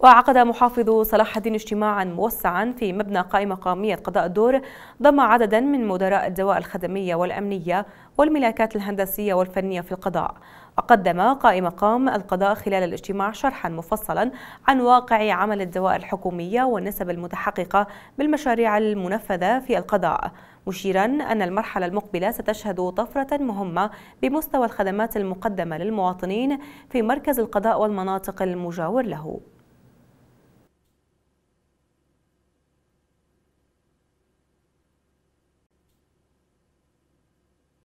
وعقد محافظ صلاح الدين اجتماعا موسعا في مبنى قائمة قومية قضاء الدور ضم عددا من مدراء الدواء الخدمية والأمنية والملاكات الهندسية والفنية في القضاء وقدم قائم قام القضاء خلال الاجتماع شرحا مفصلا عن واقع عمل الدوائر الحكومية والنسب المتحققة بالمشاريع المنفذة في القضاء مشيرا أن المرحلة المقبلة ستشهد طفرة مهمة بمستوى الخدمات المقدمة للمواطنين في مركز القضاء والمناطق المجاور له